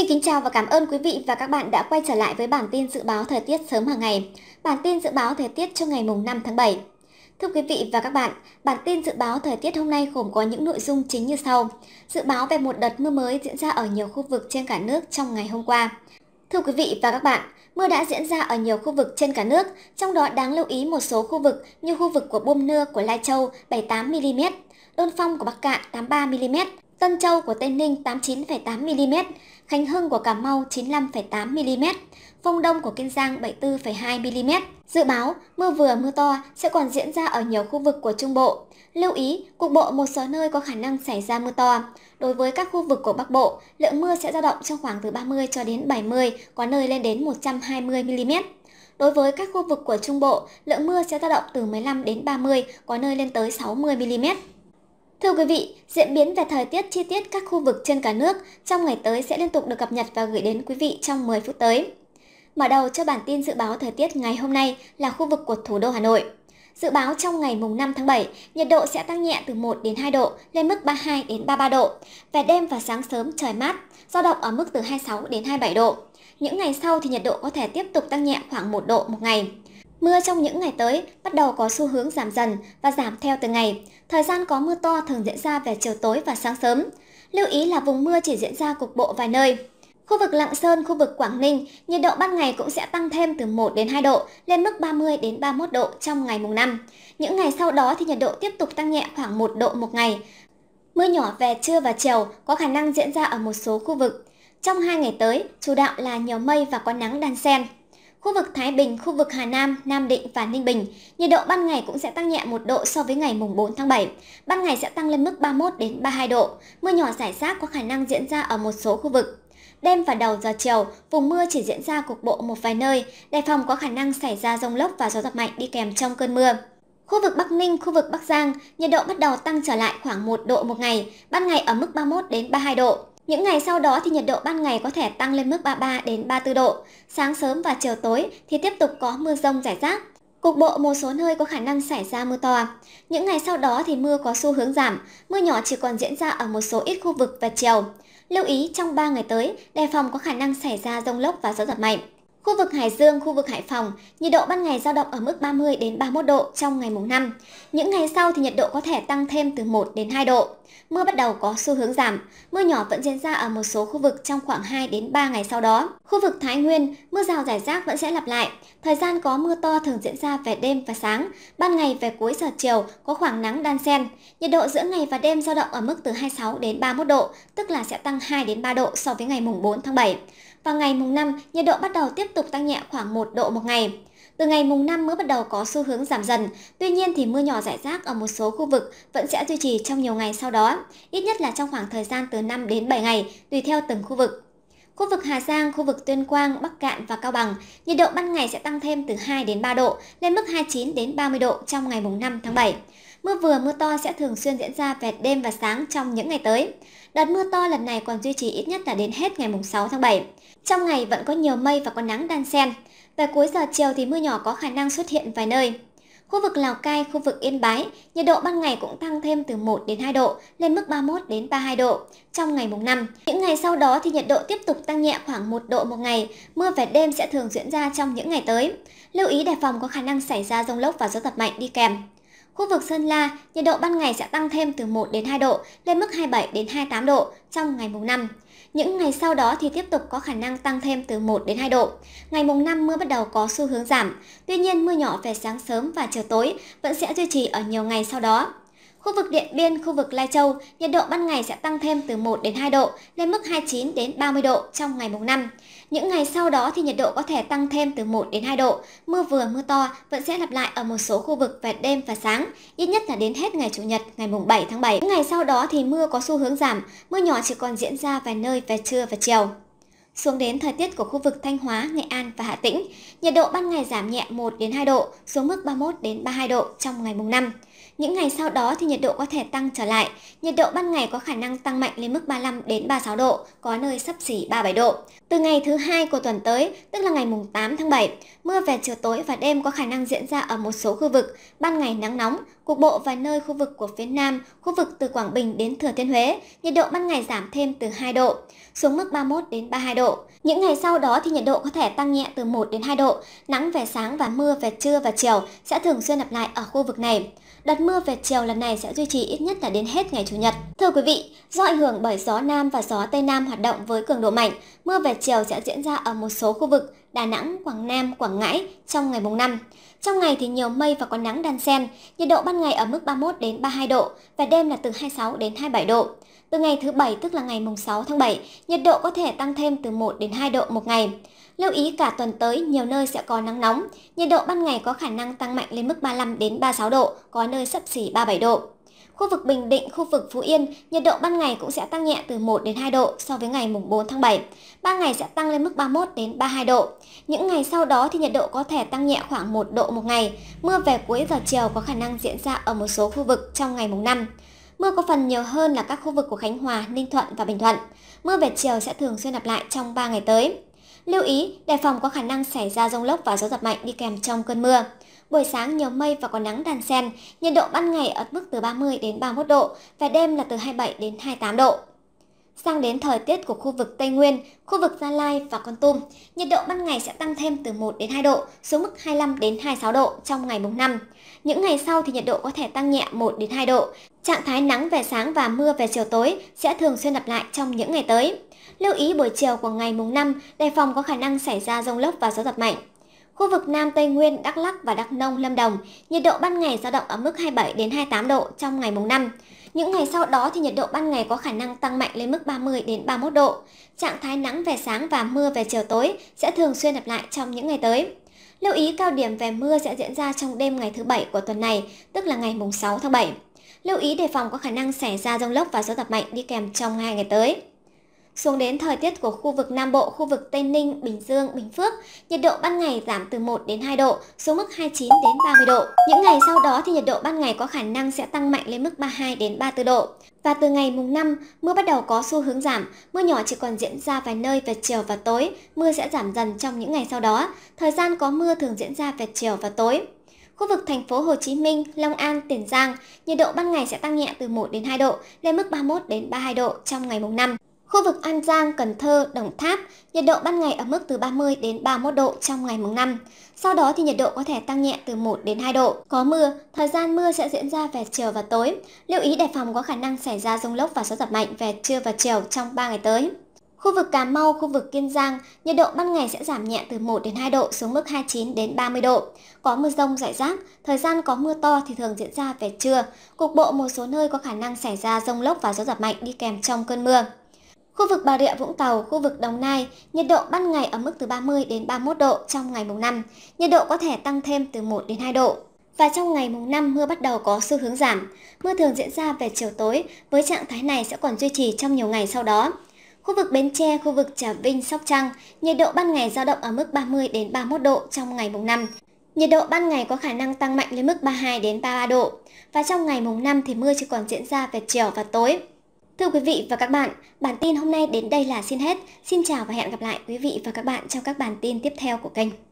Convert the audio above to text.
Xin kính chào và cảm ơn quý vị và các bạn đã quay trở lại với bản tin dự báo thời tiết sớm hàng ngày. Bản tin dự báo thời tiết cho ngày mùng 5 tháng 7. Thưa quý vị và các bạn, bản tin dự báo thời tiết hôm nay gồm có những nội dung chính như sau. Dự báo về một đợt mưa mới diễn ra ở nhiều khu vực trên cả nước trong ngày hôm qua. Thưa quý vị và các bạn, mưa đã diễn ra ở nhiều khu vực trên cả nước, trong đó đáng lưu ý một số khu vực như khu vực của Bôm Nưa của Lai Châu 78mm, Đôn Phong của Bắc Cạn 83mm, Tân Châu của Tây Ninh 89,8mm, Khánh Hưng của Cà Mau 95,8mm, Phong Đông của Kiên Giang 74,2mm. Dự báo, mưa vừa mưa to sẽ còn diễn ra ở nhiều khu vực của Trung Bộ. Lưu ý, cục bộ một số nơi có khả năng xảy ra mưa to. Đối với các khu vực của Bắc Bộ, lượng mưa sẽ dao động trong khoảng từ 30 cho đến 70, có nơi lên đến 120mm. Đối với các khu vực của Trung Bộ, lượng mưa sẽ dao động từ 15 đến 30, có nơi lên tới 60mm. Thưa quý vị, diễn biến về thời tiết chi tiết các khu vực trên cả nước trong ngày tới sẽ liên tục được cập nhật và gửi đến quý vị trong 10 phút tới. Mở đầu cho bản tin dự báo thời tiết ngày hôm nay là khu vực của thủ đô Hà Nội. Dự báo trong ngày mùng 5 tháng 7, nhiệt độ sẽ tăng nhẹ từ 1 đến 2 độ lên mức 32 đến 33 độ. Về đêm và sáng sớm trời mát, dao động ở mức từ 26 đến 27 độ. Những ngày sau thì nhiệt độ có thể tiếp tục tăng nhẹ khoảng 1 độ một ngày. Mưa trong những ngày tới bắt đầu có xu hướng giảm dần và giảm theo từng ngày. Thời gian có mưa to thường diễn ra về chiều tối và sáng sớm. Lưu ý là vùng mưa chỉ diễn ra cục bộ vài nơi. Khu vực Lạng Sơn, khu vực Quảng Ninh, nhiệt độ ban ngày cũng sẽ tăng thêm từ 1 đến 2 độ, lên mức 30 đến 31 độ trong ngày mùng 5. Những ngày sau đó thì nhiệt độ tiếp tục tăng nhẹ khoảng 1 độ một ngày. Mưa nhỏ về trưa và chiều có khả năng diễn ra ở một số khu vực. Trong hai ngày tới, chủ đạo là nhiều mây và có nắng đan xen. Khu vực Thái Bình, khu vực Hà Nam, Nam Định và Ninh Bình, nhiệt độ ban ngày cũng sẽ tăng nhẹ một độ so với ngày mùng 4 tháng 7. Ban ngày sẽ tăng lên mức 31 đến 32 độ. Mưa nhỏ rải rác có khả năng diễn ra ở một số khu vực. Đêm và đầu giờ chiều, vùng mưa chỉ diễn ra cục bộ một vài nơi, đề phòng có khả năng xảy ra rông lốc và gió giật mạnh đi kèm trong cơn mưa. Khu vực Bắc Ninh, khu vực Bắc Giang, nhiệt độ bắt đầu tăng trở lại khoảng 1 độ một ngày, ban ngày ở mức 31 đến 32 độ. Những ngày sau đó thì nhiệt độ ban ngày có thể tăng lên mức 33 đến 34 độ. Sáng sớm và chiều tối thì tiếp tục có mưa rông rải rác. Cục bộ một số nơi có khả năng xảy ra mưa to. Những ngày sau đó thì mưa có xu hướng giảm, mưa nhỏ chỉ còn diễn ra ở một số ít khu vực và chiều. Lưu ý trong 3 ngày tới, đề phòng có khả năng xảy ra rông lốc và gió giật mạnh. Khu vực Hải Dương, khu vực Hải Phòng, nhiệt độ ban ngày dao động ở mức 30 đến 31 độ trong ngày mùng 5. Những ngày sau thì nhiệt độ có thể tăng thêm từ 1 đến 2 độ. Mưa bắt đầu có xu hướng giảm, mưa nhỏ vẫn diễn ra ở một số khu vực trong khoảng 2 đến 3 ngày sau đó. Khu vực Thái Nguyên, mưa rào rải rác vẫn sẽ lặp lại. Thời gian có mưa to thường diễn ra về đêm và sáng, ban ngày về cuối giờ chiều có khoảng nắng đan xen. Nhiệt độ giữa ngày và đêm dao động ở mức từ 26 đến 31 độ, tức là sẽ tăng 2 đến 3 độ so với ngày mùng 4 tháng 7. Và ngày mùng 5, nhiệt độ bắt đầu tiếp tục tăng nhẹ khoảng 1 độ một ngày. Từ ngày mùng 5 mới bắt đầu có xu hướng giảm dần, tuy nhiên thì mưa nhỏ rải rác ở một số khu vực vẫn sẽ duy trì trong nhiều ngày sau đó, ít nhất là trong khoảng thời gian từ 5 đến 7 ngày, tùy theo từng khu vực. Khu vực Hà Giang, khu vực Tuyên Quang, Bắc Cạn và Cao Bằng, nhiệt độ ban ngày sẽ tăng thêm từ 2 đến 3 độ, lên mức 29 đến 30 độ trong ngày mùng 5 tháng 7. Mưa vừa mưa to sẽ thường xuyên diễn ra về đêm và sáng trong những ngày tới. Đợt mưa to lần này còn duy trì ít nhất là đến hết ngày 6 tháng 7. Trong ngày vẫn có nhiều mây và có nắng đan xen. Về cuối giờ chiều thì mưa nhỏ có khả năng xuất hiện vài nơi. Khu vực Lào Cai, khu vực Yên Bái, nhiệt độ ban ngày cũng tăng thêm từ 1 đến 2 độ, lên mức 31 đến 32 độ trong ngày mùng 5. Những ngày sau đó thì nhiệt độ tiếp tục tăng nhẹ khoảng 1 độ một ngày, mưa về đêm sẽ thường diễn ra trong những ngày tới. Lưu ý đề phòng có khả năng xảy ra rông lốc và gió giật mạnh đi kèm. Khu vực Sơn La, nhiệt độ ban ngày sẽ tăng thêm từ 1 đến 2 độ, lên mức 27 đến 28 độ trong ngày mùng 5. Những ngày sau đó thì tiếp tục có khả năng tăng thêm từ 1 đến 2 độ. Ngày mùng 5 mưa bắt đầu có xu hướng giảm, tuy nhiên mưa nhỏ về sáng sớm và chiều tối vẫn sẽ duy trì ở nhiều ngày sau đó. Khu vực Điện Biên, khu vực Lai Châu, nhiệt độ ban ngày sẽ tăng thêm từ 1 đến 2 độ, lên mức 29 đến 30 độ trong ngày mùng 5. Những ngày sau đó thì nhiệt độ có thể tăng thêm từ 1 đến 2 độ, mưa vừa mưa to vẫn sẽ lặp lại ở một số khu vực về đêm và sáng, ít nhất là đến hết ngày Chủ nhật ngày mùng 7 tháng 7. Những ngày sau đó thì mưa có xu hướng giảm, mưa nhỏ chỉ còn diễn ra vài nơi về trưa và chiều. Xuống đến thời tiết của khu vực Thanh Hóa, Nghệ An và Hà Tĩnh, nhiệt độ ban ngày giảm nhẹ 1 đến 2 độ, xuống mức 31 đến 32 độ trong ngày mùng 5. Những ngày sau đó thì nhiệt độ có thể tăng trở lại, nhiệt độ ban ngày có khả năng tăng mạnh lên mức 35 đến 36 độ, có nơi sấp xỉ 37 độ. Từ ngày thứ hai của tuần tới, tức là ngày mùng 8 tháng 7, mưa về chiều tối và đêm có khả năng diễn ra ở một số khu vực, ban ngày nắng nóng, cục bộ và nơi khu vực của phía Nam, khu vực từ Quảng Bình đến Thừa Thiên Huế, nhiệt độ ban ngày giảm thêm từ 2 độ xuống mức 31 đến 32 độ. Những ngày sau đó thì nhiệt độ có thể tăng nhẹ từ 1 đến 2 độ, nắng về sáng và mưa về trưa và chiều sẽ thường xuyên lặp lại ở khu vực này. Đợt mưa về chiều lần này sẽ duy trì ít nhất là đến hết ngày Chủ nhật. Thưa quý vị, do ảnh hưởng bởi gió Nam và gió Tây Nam hoạt động với cường độ mạnh, mưa về chiều sẽ diễn ra ở một số khu vực, Đà Nẵng, Quảng Nam, Quảng Ngãi trong ngày mùng 5. Trong ngày thì nhiều mây và có nắng đan xen, nhiệt độ ban ngày ở mức 31 đến 32 độ và đêm là từ 26 đến 27 độ. Từ ngày thứ bảy tức là ngày mùng 6 tháng 7, nhiệt độ có thể tăng thêm từ 1 đến 2 độ một ngày. Lưu ý cả tuần tới nhiều nơi sẽ có nắng nóng, nhiệt độ ban ngày có khả năng tăng mạnh lên mức 35 đến 36 độ, có nơi sấp xỉ 37 độ. Khu vực Bình Định, khu vực Phú Yên, nhiệt độ ban ngày cũng sẽ tăng nhẹ từ 1 đến 2 độ so với ngày mùng 4 tháng 7. Ban ngày sẽ tăng lên mức 31 đến 32 độ. Những ngày sau đó thì nhiệt độ có thể tăng nhẹ khoảng 1 độ một ngày. Mưa về cuối giờ chiều có khả năng diễn ra ở một số khu vực trong ngày mùng 5. Mưa có phần nhiều hơn là các khu vực của Khánh Hòa, Ninh Thuận và Bình Thuận. Mưa về chiều sẽ thường xuyên lặp lại trong 3 ngày tới. Lưu ý, đề phòng có khả năng xảy ra rông lốc và gió giật mạnh đi kèm trong cơn mưa buổi sáng nhiều mây và có nắng đan xen, nhiệt độ ban ngày ở mức từ 30 đến 31 độ và đêm là từ 27 đến 28 độ. Sang đến thời tiết của khu vực Tây Nguyên, khu vực Gia Lai và Con Tum, nhiệt độ ban ngày sẽ tăng thêm từ 1 đến 2 độ xuống mức 25 đến 26 độ trong ngày mùng 5. Những ngày sau thì nhiệt độ có thể tăng nhẹ 1 đến 2 độ. Trạng thái nắng về sáng và mưa về chiều tối sẽ thường xuyên lặp lại trong những ngày tới. Lưu ý buổi chiều của ngày mùng 5, đề phòng có khả năng xảy ra rông lốc và gió giật mạnh. Khu vực Nam Tây Nguyên, Đắk Lắk và Đắk Nông, Lâm Đồng, nhiệt độ ban ngày dao động ở mức 27 đến 28 độ trong ngày mùng 5. Những ngày sau đó thì nhiệt độ ban ngày có khả năng tăng mạnh lên mức 30 đến 31 độ. Trạng thái nắng về sáng và mưa về chiều tối sẽ thường xuyên lặp lại trong những ngày tới. Lưu ý cao điểm về mưa sẽ diễn ra trong đêm ngày thứ bảy của tuần này, tức là ngày mùng 6 tháng 7. Lưu ý đề phòng có khả năng xảy ra rông lốc và gió giật mạnh đi kèm trong hai ngày tới. Xuống đến thời tiết của khu vực Nam Bộ, khu vực Tây Ninh, Bình Dương, Bình Phước, nhiệt độ ban ngày giảm từ 1 đến 2 độ, xuống mức 29 đến 30 độ. Những ngày sau đó thì nhiệt độ ban ngày có khả năng sẽ tăng mạnh lên mức 32 đến 34 độ. Và từ ngày mùng 5, mưa bắt đầu có xu hướng giảm, mưa nhỏ chỉ còn diễn ra vài nơi về chiều và tối, mưa sẽ giảm dần trong những ngày sau đó. Thời gian có mưa thường diễn ra về chiều và tối. Khu vực thành phố Hồ Chí Minh, Long An, Tiền Giang, nhiệt độ ban ngày sẽ tăng nhẹ từ 1 đến 2 độ, lên mức 31 đến 32 độ trong ngày mùng 5. Khu vực An Giang, Cần Thơ, Đồng Tháp, nhiệt độ ban ngày ở mức từ 30 đến 31 độ trong ngày mùng 5. Sau đó thì nhiệt độ có thể tăng nhẹ từ 1 đến 2 độ. Có mưa, thời gian mưa sẽ diễn ra về chiều và tối. Lưu ý đề phòng có khả năng xảy ra rông lốc và gió giật mạnh về trưa và chiều trong 3 ngày tới. Khu vực Cà Mau, khu vực Kiên Giang, nhiệt độ ban ngày sẽ giảm nhẹ từ 1 đến 2 độ xuống mức 29 đến 30 độ. Có mưa rông rải rác, thời gian có mưa to thì thường diễn ra về trưa. Cục bộ một số nơi có khả năng xảy ra rông lốc và gió giật mạnh đi kèm trong cơn mưa. Khu vực Bà Rịa Vũng Tàu, khu vực Đồng Nai, nhiệt độ ban ngày ở mức từ 30 đến 31 độ trong ngày mùng 5, nhiệt độ có thể tăng thêm từ 1 đến 2 độ. Và trong ngày mùng 5 mưa bắt đầu có xu hướng giảm, mưa thường diễn ra về chiều tối với trạng thái này sẽ còn duy trì trong nhiều ngày sau đó. Khu vực Bến Tre, khu vực Trà Vinh, Sóc Trăng, nhiệt độ ban ngày dao động ở mức 30 đến 31 độ trong ngày mùng 5. Nhiệt độ ban ngày có khả năng tăng mạnh lên mức 32 đến 33 độ. Và trong ngày mùng 5 thì mưa chỉ còn diễn ra về chiều và tối. Thưa quý vị và các bạn, bản tin hôm nay đến đây là xin hết. Xin chào và hẹn gặp lại quý vị và các bạn trong các bản tin tiếp theo của kênh.